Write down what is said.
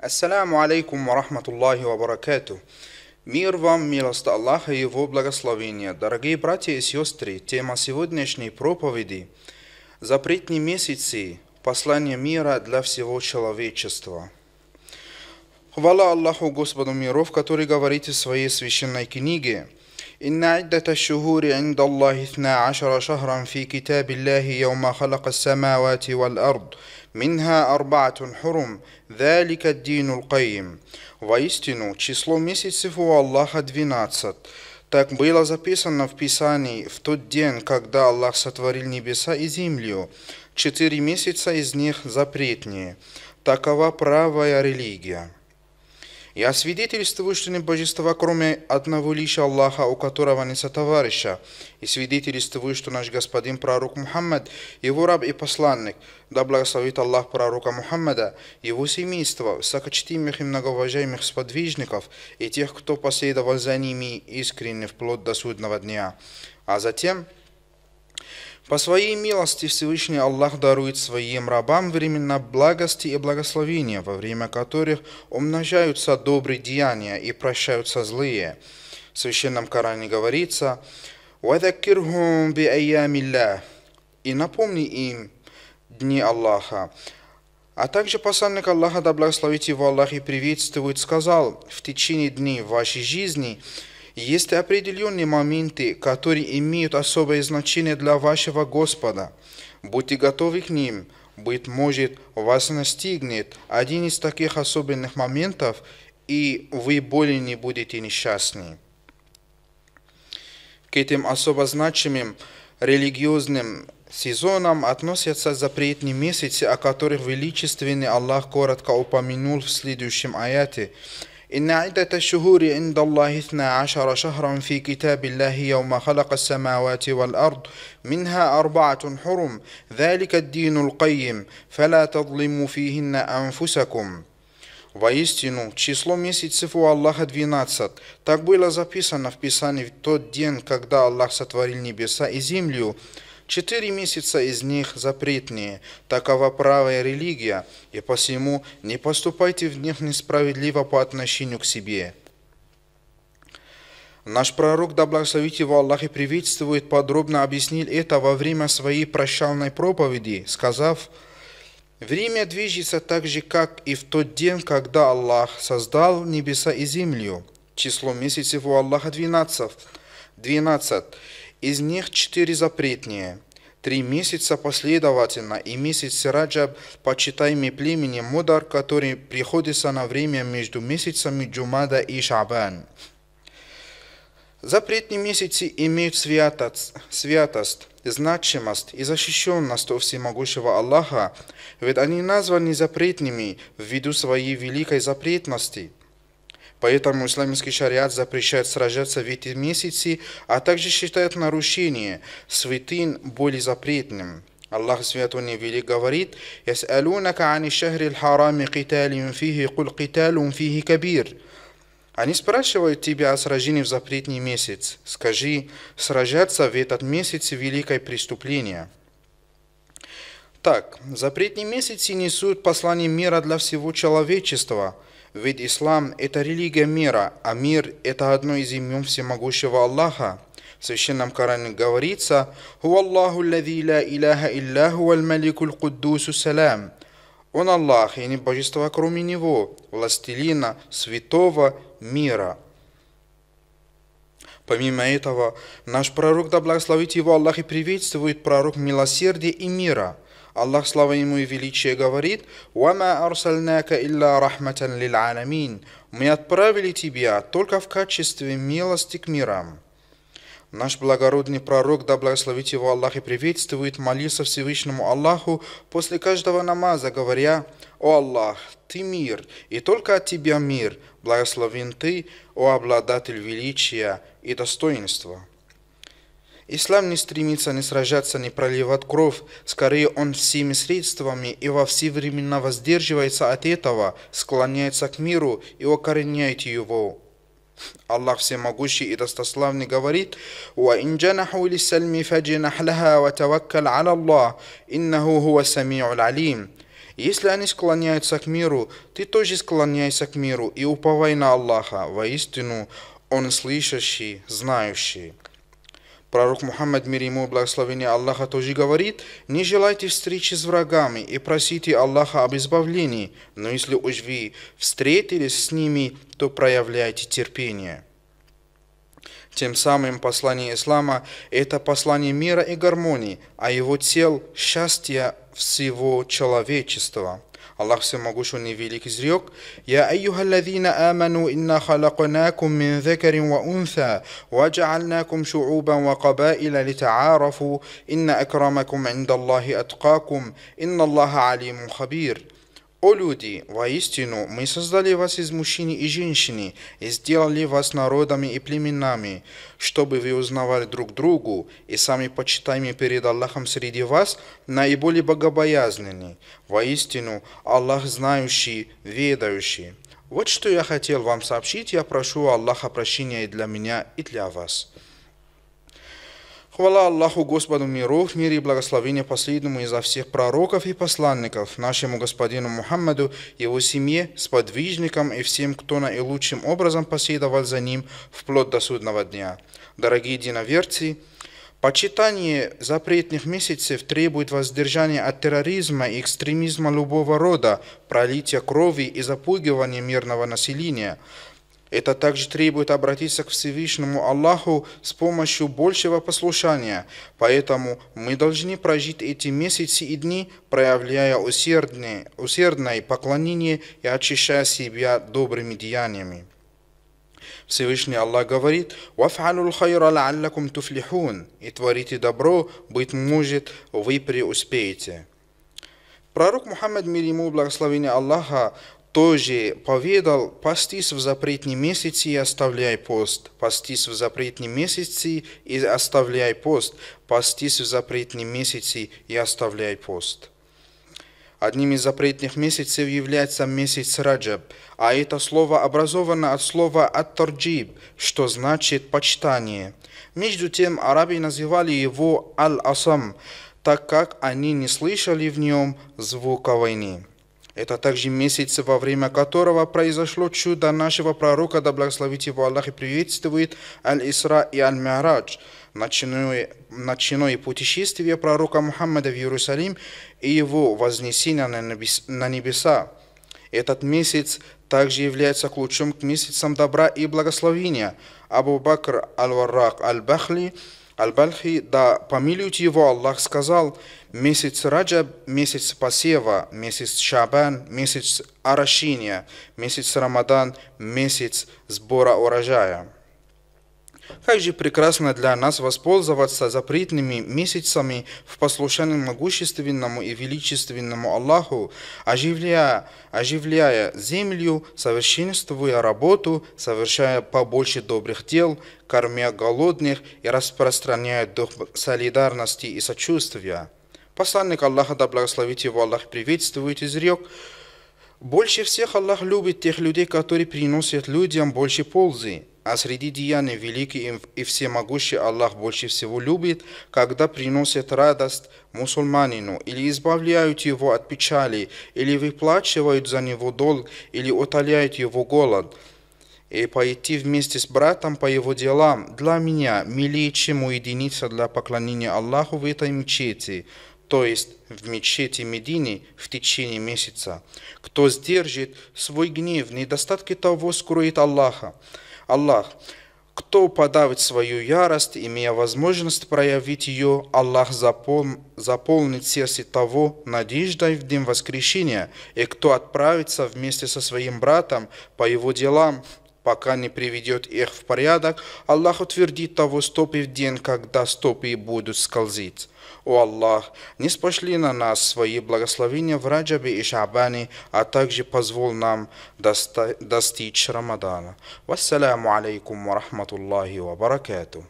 السلام عليكم ورحمة الله وبركاته Мир вам, милость Аллаха и его благословения. Дорогие братья и сестры, тема сегодняшней проповеди – запретные месяцы, послание мира для всего человечества. Хвала Аллаху Господу миров, который говорит в своей священной книге – إن عدة الشهور عند الله 12 عشر شهرا في كتاب الله يوم خلق السماوات والأرض – Минха арбаатун хурум, далика динул каим. Воистину, число месяцев у Аллаха двенадцать. Так было записано в Писании в тот день, когда Аллах сотворил небеса и землю. Четыре месяца из них запретнее. Такова правая религия. Я свидетельствую, что не божества, кроме одного лишь Аллаха, у которого не сотоварища. И свидетельствую, что наш господин пророк Мухаммад, его раб и посланник, да благословит Аллах пророка Мухаммада, его семейство, высокочтимых и многоуважаемых сподвижников и тех, кто последовал за ними искренне вплоть до судного дня. А затем... По своей милости Всевышний Аллах дарует своим рабам времена благости и благословения, во время которых умножаются добрые деяния и прощаются злые. В Священном Коране говорится «Вадаккирхум би айямилля» и напомни им дни Аллаха. А также посланник Аллаха, да благословит его Аллах и приветствует, сказал «В течение дней вашей жизни – есть определенные моменты, которые имеют особое значение для вашего Господа. Будьте готовы к ним. Быть может, вас настигнет один из таких особенных моментов, и вы более не будете несчастны. К этим особо значимым религиозным сезонам относятся запретные месяцы, о которых величественный Аллах коротко упомянул в следующем аяте. إن عدة الشهور عند الله اثنا عشر شهرا في كتاب الله يوم خلق السماوات والأرض منها أربعة حرم ذلك الدين القيم فلا تظلموا فيهن أنفسكم Воистину, число месяцев у Аллаха двенадцать. Так было записано в Писании в тот день, когда Аллах сотворил небеса и землю. Четыре месяца из них запретные, такова правая религия, и посему не поступайте в них несправедливо по отношению к себе». Наш пророк, да благословит его Аллах и приветствует, подробно объяснил это во время своей прощальной проповеди, сказав, «Время движется так же, как и в тот день, когда Аллах создал небеса и землю. Число месяцев у Аллаха 12. 12. Из них четыре запретные. Три месяца последовательно и месяц Раджаб, почитаемый племени Мудар, который приходится на время между месяцами Джумада и Шабан. Запретные месяцы имеют святость, святость, значимость и защищенность у всемогущего Аллаха, ведь они названы запретными ввиду своей великой запретности – Поэтому исламский шариат запрещает сражаться в эти месяцы, а также считает нарушение святынь более запретным. Аллах Святой Невелик говорит, «Яс'алунака ани шахри харами киталин фихи куль киталун фихи кабир». Они спрашивают тебя о сражении в запретный месяц. Скажи, сражаться в этот месяц – великое преступление. Так, запретные месяцы несут послание мира для всего человечества – ведь ислам – это религия мира, а мир – это одно из имен всемогущего Аллаха. В Священном Коране говорится «Хуаллаху лази ла илляха илляху аль-маликуль куддусу салям». Он Аллах, и не божество кроме Него, властелина святого мира. Помимо этого, наш пророк, да благословит его Аллах, и приветствует пророк милосердия и мира – Аллах, слава Ему и величие, говорит, «Вама арсальнака илля рахматан лил аламин». «Мы отправили тебя только в качестве милости к мирам». Наш благородный пророк, да благословит его Аллах и приветствует, молился Всевышнему Аллаху после каждого намаза, говоря, «О Аллах, Ты мир, и только от Тебя мир, благословен Ты, о обладатель величия и достоинства». Ислам не стремится не сражаться, не проливать кровь, скорее он всеми средствами и во все времена воздерживается от этого, склоняется к миру и укореняет его. Аллах Всемогущий и Достославный говорит وَإِنْ جَنَحُوا لِلسَّلْمِ فَجِنَحْ لَهَا وَتَوَكَّلْ عَلَى اللَّهِ إِنَّهُ هُوَ السَّمِيعُ الْعَلِيمُ Если они склоняются к миру, ты тоже склоняйся к миру и уповай на Аллаха, воистину Он слышащий, знающий. Пророк Мухаммад, мир ему и благословение Аллаха, тоже говорит, «Не желайте встречи с врагами и просите Аллаха об избавлении, но если уж вы встретились с ними, то проявляйте терпение». Тем самым послание ислама – это послание мира и гармонии, а его тел – счастье всего человечества. الله سمغوش نيفيليك زريوك يا أيها الذين آمنوا إنا خلقناكم من ذكر وأنثى وجعلناكم شعوبا وقبائل لتعارفوا إن أكرمكم عند الله أتقاكم إن الله عليم خبير «О люди, воистину мы создали вас из мужчин и женщин и сделали вас народами и племенами, чтобы вы узнавали друг другу и сами почитаемые перед Аллахом среди вас наиболее богобоязненны. Воистину, Аллах знающий, ведающий». Вот что я хотел вам сообщить, я прошу Аллаха прощения и для меня, и для вас. Хвала Аллаху Господу миру, мир и благословение последнему изо всех пророков и посланников, нашему господину Мухаммаду, его семье, сподвижникам и всем, кто наилучшим образом последовал за ним вплоть до судного дня. Дорогие диноверцы, Почитание запретных месяцев требует воздержания от терроризма и экстремизма любого рода, пролития крови и запугивания мирного населения. Это также требует обратиться к Всевышнему Аллаху с помощью большего послушания, поэтому мы должны прожить эти месяцы и дни, проявляя усердное, усердное поклонение и очищая себя добрыми деяниями. Всевышний Аллах говорит, «Ваф'алул хайра ла'аллакум туфлихун» и творите добро, быть может, вы преуспеете. Пророк Мухаммад, мир ему благословение Аллаха, тоже поведал, постись в запретный месяц и оставляй пост, постись в запретный месяц и оставляй пост, постись в запретный месяц и оставляй пост. Одним из запретных месяцев является месяц Раджаб, а это слово образовано от слова «ат-тарджиб», что значит «почитание». Между тем, арабы называли его «аль-асам», так как они не слышали в нем звука войны. Это также месяц, во время которого произошло чудо нашего пророка, да благословит его Аллах и приветствует Аль-Исра и Аль-Миарадж, ночное, ночное путешествие пророка Мухаммада в Иерусалим и его вознесение на небеса. Этот месяц также является ключом к месяцам добра и благословения. Абу Бакр Аль-Варрак Аль-Бахли – Аль-Бальхи, да помилует его Аллах, сказал, месяц Раджаб, месяц посева, месяц Шабан, месяц Арашиния, месяц Рамадан, месяц сбора урожая. Как же прекрасно для нас воспользоваться запретными месяцами в послушании могущественному и величественному Аллаху, оживляя, оживляя землю, совершенствуя работу, совершая побольше добрых дел, кормя голодных и распространяя дух солидарности и сочувствия. Посланник Аллаха, да благословит его Аллах, приветствует изрек, больше всех Аллах любит тех людей, которые приносят людям больше пользы. А среди деяний великий и всемогущий Аллах больше всего любит, когда приносят радость мусульманину, или избавляют его от печали, или выплачивают за него долг, или утоляют его голод. И пойти вместе с братом по его делам для меня милее, чем уединиться для поклонения Аллаху в этой мечети, то есть в мечети Медины в течение месяца. Кто сдержит свой гнев, недостатки того скроет Аллаха. Аллах. Кто подавит свою ярость, имея возможность проявить ее, Аллах запол... заполнит сердце того надеждой в день воскрешения, и кто отправится вместе со своим братом по его делам, пока не приведет их в порядок, Аллах утвердит того стопы в день, когда стопы будут скользить. О Аллах, не спошли на нас свои благословения в Раджабе и Шабане, а также позволь нам достичь Рамадана. Вассаламу алейкум ва рахматуллахи ва баракату.